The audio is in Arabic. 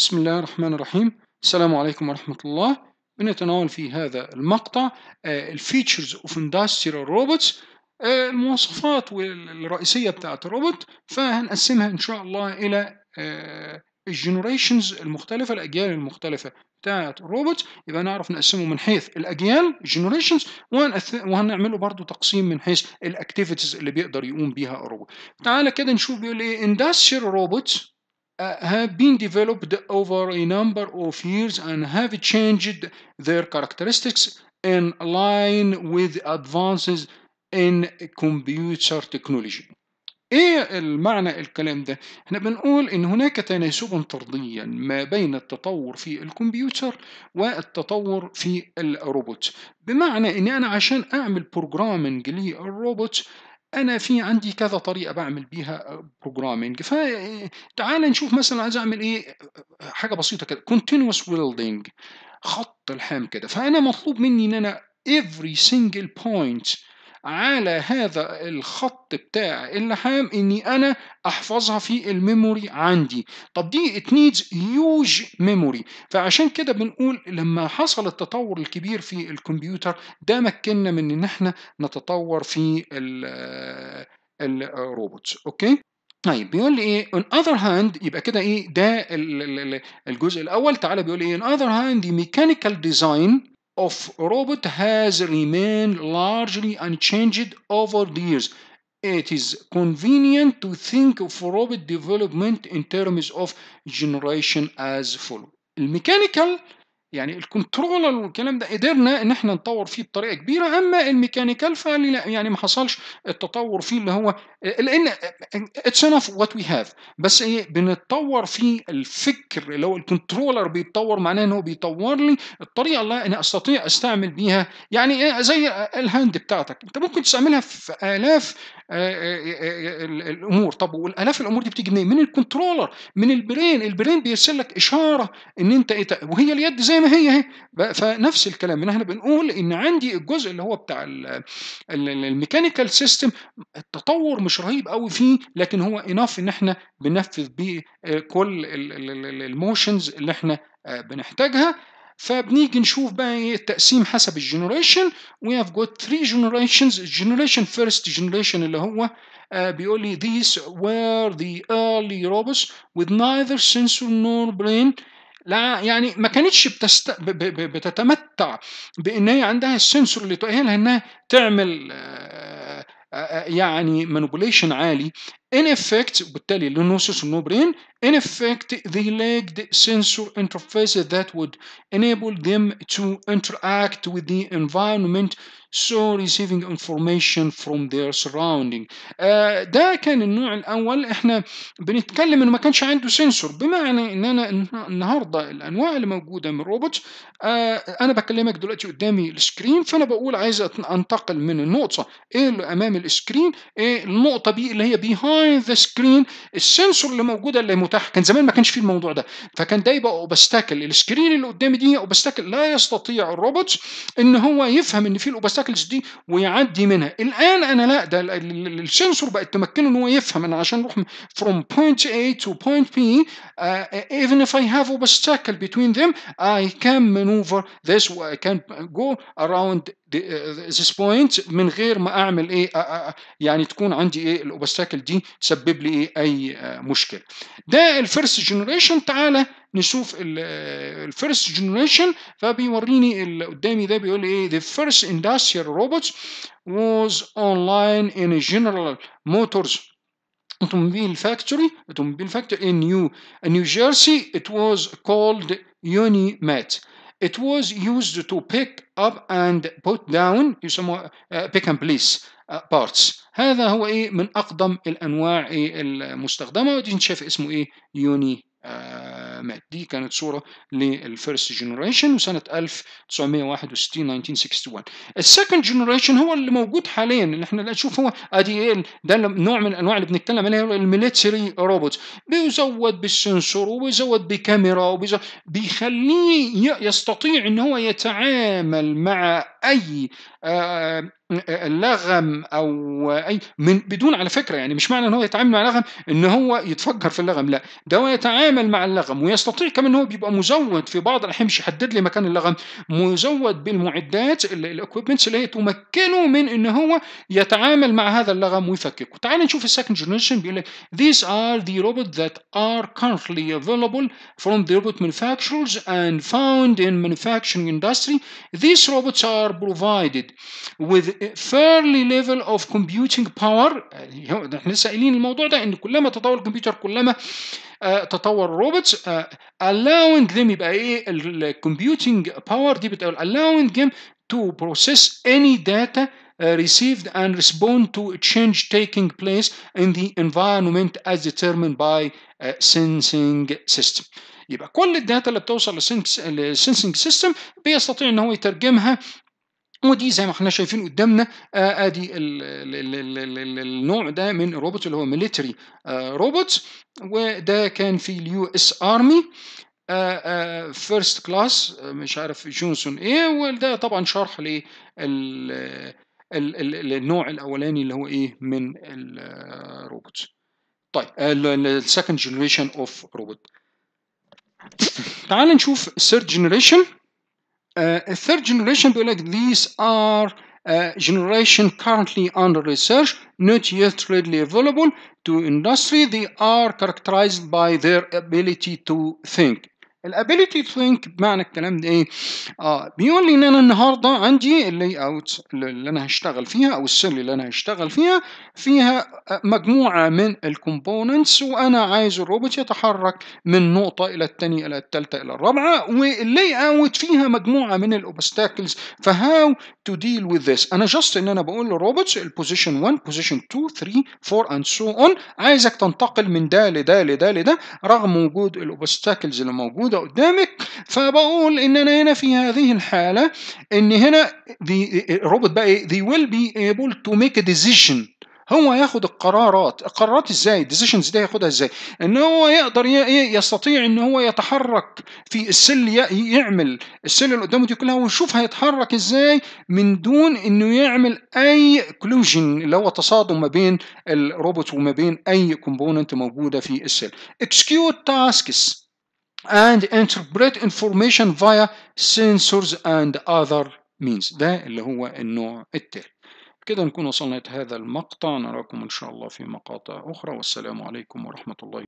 بسم الله الرحمن الرحيم السلام عليكم ورحمة الله بنتناول في هذا المقطع الفيتشرز اوف اندستريال روبوتس المواصفات الرئيسية بتاعة الروبوت فهنقسمها ان شاء الله الى الجنريشنز آه، المختلفة الاجيال المختلفة بتاعة الروبوت يبقى نعرف نقسمه من حيث الاجيال الجنريشنز وهنعمله برضو تقسيم من حيث الاكتيفيتيز اللي بيقدر يقوم بيها الروبوت تعالى كده نشوف بيقول ايه اندستريال روبوتس Uh, have been developed over a number of years and have changed their characteristics in line with advances in computer technology ايه المعنى الكلام ده احنا بنقول ان هناك تناسبا طرديا ما بين التطور في الكمبيوتر والتطور في الروبوت بمعنى ان انا عشان اعمل بروجرامنج للروبوت انا في عندي كذا طريقه بعمل بيها بروجرامنج آه، فتعال نشوف مثلا عايز اعمل ايه حاجه بسيطه كده كونتينوس ويلدنج خط الحام كده فانا مطلوب مني ان انا every single point على هذا الخط بتاع اللحام اني انا احفظها في الميموري عندي طب دي ات نيدز هيوج ميموري فعشان كده بنقول لما حصل التطور الكبير في الكمبيوتر ده مكننا من ان احنا نتطور في الروبوتس آه، آه، اوكي طيب بيقول لي ايه on other hand يبقى كده ايه ده الجزء الاول تعالى بيقول لي ايه on other hand the mechanical design of robot has remained largely unchanged over the years. It is convenient to think of robot development in terms of generation as follows. Mechanical يعني الكنترولر والكلام ده قدرنا ان احنا نطور فيه بطريقه كبيره اما الميكانيكال فالي لا يعني ما حصلش التطور فيه اللي هو لان اتس انف وات وي هاف بس ايه بنتطور في الفكر اللي هو الكنترولر بيتطور معناه ان هو بيطور لي الطريقه اللي انا استطيع استعمل بيها يعني ايه زي الهاند بتاعتك انت ممكن تستعملها في الاف آه، آه، آه، الامور طب والالاف الامور دي بتيجي منين من الكنترولر من البرين البرين بيرسل لك اشاره ان انت إيه طيب، وهي اليد زي ما هي اهي فنفس الكلام احنا بنقول ان عندي الجزء اللي هو بتاع الميكانيكال سيستم التطور مش رهيب قوي فيه لكن هو اناف ان احنا بننفذ بيه كل الموشنز اللي احنا بنحتاجها فبنيجي نشوف بقى ايه التقسيم حسب الجنريشن وي هاف جوت 3 جنريشنز الجنريشن فيرست جنريشن اللي هو آه، بيقول لي these were the early robots with neither sensor nor brain لا يعني ما كانتش بتست... ب... ب... بتتمتع بان هي عندها السنسور اللي تؤهلها انها تعمل آه، آه، يعني مانوبوليشن عالي In effect, وبالتالي للنصوص النوبرين, in effect they lacked sensor interfaces that would enable them to interact with the environment so receiving information from their surrounding. آه، ده كان النوع الأول احنا بنتكلم انه ما كانش عنده سنسور بمعنى ان انا النهارده الانواع اللي موجودة من الروبوت آه، انا بكلمك دلوقتي قدامي السكرين فانا بقول عايز انتقل من النقطة A اللي امام السكرين إيه، A النقطة B اللي هي behind بيهايند ذا سكرين السنسور اللي موجوده اللي متاحه كان زمان ما كانش فيه الموضوع ده فكان ده يبقى اوبستاكل السكرين اللي قدامي دي اوبستاكل لا يستطيع الروبوت ان هو يفهم ان في الاوبستاكلز دي ويعدي منها الان انا لا ده السنسور بقت تمكنه ان هو يفهم انا عشان اروح from point A to point B uh, آه، even if I have obstacle between them I can maneuver this I can go around ذيس بوينت آه، من غير ما اعمل ايه آه، آه، يعني تكون عندي ايه الاوبستاكل دي تسبب لي ايه اي مشكله ده الفيرست جنريشن تعالى نشوف الفيرست جنريشن فبيوريني اللي قدامي ده بيقول لي ايه ذا فيرست اندستريال روبوت واز اون لاين ان جنرال موتورز اوتوموبيل فاكتوري اوتوموبيل فاكتوري ان نيو نيو جيرسي ات واز كولد يوني مات it was used to pick up and put down uh, pick and place uh, parts هذا هو ايه من اقدم الانواع ايه المستخدمه نشوف اسمه ايه يوني آه، مات دي كانت صورة للفيرست جنريشن وسنة 1961 1961 السكند جنريشن هو اللي موجود حاليا اللي احنا نشوف هو ادي ال ده نوع من الانواع اللي بنتكلم عليها الميليتري روبوت بيزود بالسنسور وبيزود بكاميرا وبيزود بيخليه يستطيع ان هو يتعامل مع اي آه، اللغم او اي من بدون على فكره يعني مش معنى ان هو يتعامل مع لغم ان هو يتفجر في اللغم لا ده هو يتعامل مع اللغم ويستطيع كمان ان هو بيبقى مزود في بعض الاحيان مش يحدد لي مكان اللغم مزود بالمعدات الاكويبمنتس اللي هي تمكنه من ان هو يتعامل مع هذا اللغم ويفككه تعال نشوف السكند جنريشن بيقول لك these are the robots that are currently available from the robot manufacturers and found in manufacturing industry these robots are provided with fairly level of computing power uh, احنا لسه الموضوع ده ان كلما تطور الكمبيوتر كلما تطور الروبوتس allowing them يبقى ايه الكمبيوتنج باور دي بتقول allowing them to process any data uh، received and respond to change taking place in the environment as determined by uh، sensing system. يبقى كل الداتا اللي بتوصل للسنسنج سيستم بيستطيع ان هو يترجمها ودي زي ما احنا شايفين قدامنا ادي النوع ده من الروبوت اللي هو ميليتري روبوت وده كان في اليو اس ارمي فيرست كلاس مش عارف جونسون ايه وده طبعا شرح للنوع الاولاني اللي هو ايه من الروبوت طيب السكند جنريشن اوف روبوت تعال نشوف الثيرد جنريشن Uh, a third generation be like these are uh, generation currently under research, not yet readily available to industry. They are characterized by their ability to think. الابيليتي ثينك بمعنى الكلام ده ايه؟ اه بيقول لي ان انا النهارده عندي اللاي اوت اللي انا هشتغل فيها او السيل اللي انا هشتغل فيها فيها مجموعه من الكومبوننتس وانا عايز الروبوت يتحرك من نقطه الى الثانيه الى الثالثه الى الرابعه واللاي اوت فيها مجموعه من الاوبستاكلز فهاو تو ديل وذ ذس انا جاست ان انا بقول للروبوت البوزيشن 1 بوزيشن 2 3 4 اند سو اون عايزك تنتقل من ده لده لده لده رغم وجود الاوبستاكلز اللي موجوده موجوده قدامك فبقول ان انا هنا في هذه الحاله ان هنا الروبوت بقى ايه they will be able to make a decision هو ياخد القرارات القرارات ازاي الديسيشنز دي ياخدها ازاي ان هو يقدر إيه، يستطيع ان هو يتحرك في السل يعمل السل اللي قدامه دي كلها ويشوف هيتحرك ازاي من دون انه يعمل اي كلوجن اللي هو تصادم ما بين الروبوت وما بين اي كومبوننت موجوده في السل اكسكيوت تاسكس and interpret information via sensors and other means ده اللي هو النوع التالي كده نكون وصلنا لهذا المقطع نراكم إن شاء الله في مقاطع أخرى والسلام عليكم ورحمة الله